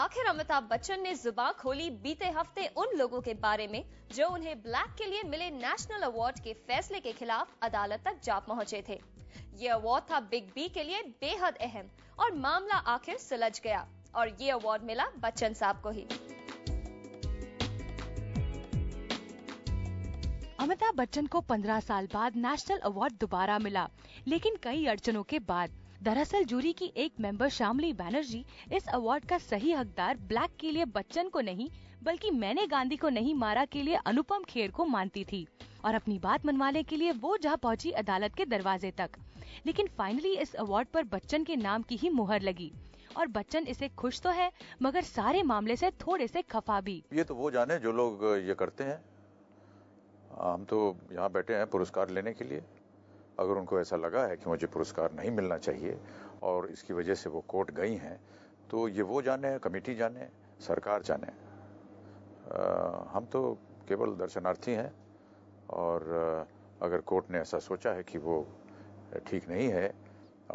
आखिर अमिताभ बच्चन ने जुबा खोली बीते हफ्ते उन लोगों के बारे में जो उन्हें ब्लैक के लिए मिले नेशनल अवार्ड के फैसले के खिलाफ अदालत तक जा पहुंचे थे ये अवार्ड था बिग बी के लिए बेहद अहम और मामला आखिर सुलझ गया और ये अवार्ड मिला बच्चन साहब को ही अमिताभ बच्चन को 15 साल बाद नेशनल अवार्ड दोबारा मिला लेकिन कई अड़चनों के बाद दरअसल जूरी की एक मेंबर श्यामली बैनर्जी इस अवार्ड का सही हकदार ब्लैक के लिए बच्चन को नहीं बल्कि मैंने गांधी को नहीं मारा के लिए अनुपम खेर को मानती थी और अपनी बात मनवाने के लिए वो जा पहुंची अदालत के दरवाजे तक लेकिन फाइनली इस अवार्ड पर बच्चन के नाम की ही मुहर लगी और बच्चन इसे खुश तो है मगर सारे मामले से थोड़े से खफा भी ये तो वो जाने जो लोग ये करते हैं हम तो यहाँ बैठे हैं पुरस्कार लेने के लिए अगर उनको ऐसा लगा है कि मुझे पुरस्कार नहीं मिलना चाहिए और इसकी वजह से वो कोर्ट गई हैं तो ये वो जाने कमेटी जाने सरकार जाने आ, हम तो केवल दर्शनार्थी हैं और अगर कोर्ट ने ऐसा सोचा है कि वो ठीक नहीं है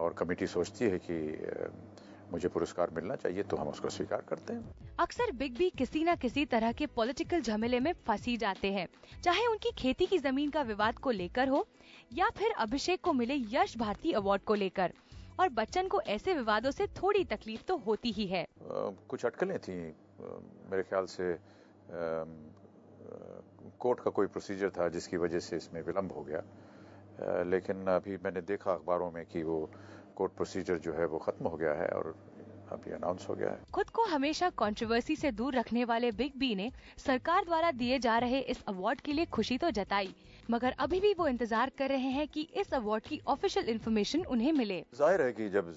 और कमेटी सोचती है कि मुझे पुरस्कार मिलना चाहिए तो हम उसको स्वीकार करते हैं अक्सर बिग बी किसी न किसी तरह के पॉलिटिकल झमेले में फंसी जाते हैं चाहे उनकी खेती की जमीन का विवाद को लेकर हो या फिर अभिषेक को मिले यश भारती अवार्ड को लेकर और बच्चन को ऐसे विवादों से थोड़ी तकलीफ तो होती ही है आ, कुछ अटकलें थी मेरे ख्याल से कोर्ट का कोई प्रोसीजर था जिसकी वजह से इसमें विलम्ब हो गया आ, लेकिन अभी मैंने देखा अखबारों में कि वो कोर्ट प्रोसीजर जो है वो खत्म हो गया है और अभी अनाउंस हो गया है खुद को हमेशा कंट्रोवर्सी से दूर रखने वाले बिग बी ने सरकार द्वारा दिए जा रहे इस अवार्ड के लिए खुशी तो जताई मगर अभी भी वो इंतजार कर रहे हैं कि इस अवार्ड की ऑफिशियल इन्फॉर्मेशन उन्हें मिले जाहिर है कि जब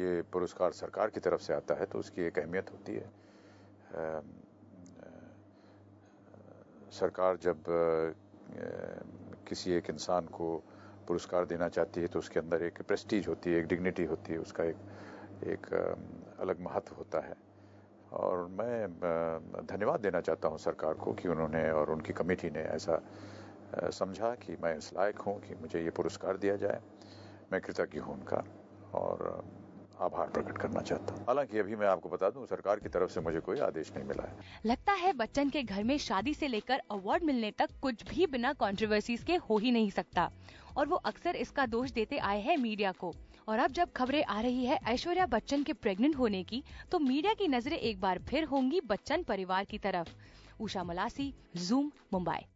ये पुरस्कार सरकार की तरफ से आता है तो उसकी एक अहमियत होती है सरकार जब किसी एक इंसान को पुरस्कार देना चाहती है तो उसके अंदर एक प्रेस्टीज होती है एक डिग्निटी होती है उसका एक एक अलग महत्व होता है और मैं धन्यवाद देना चाहता हूं सरकार को कि उन्होंने और उनकी कमेटी ने ऐसा समझा कि मैं इस लायक हूँ कि मुझे ये पुरस्कार दिया जाए मैं कृतज्ञ हूँ उनका और आभार प्रकट करना चाहता हूँ हालांकि अभी मैं आपको बता दूं सरकार की तरफ से मुझे कोई आदेश नहीं मिला है लगता है बच्चन के घर में शादी से लेकर अवार्ड मिलने तक कुछ भी बिना कॉन्ट्रोवर्सी के हो ही नहीं सकता और वो अक्सर इसका दोष देते आए हैं मीडिया को और अब जब खबरें आ रही है ऐश्वर्या बच्चन के प्रेग्नेंट होने की तो मीडिया की नजरें एक बार फिर होंगी बच्चन परिवार की तरफ उषा मलासी जूम मुंबई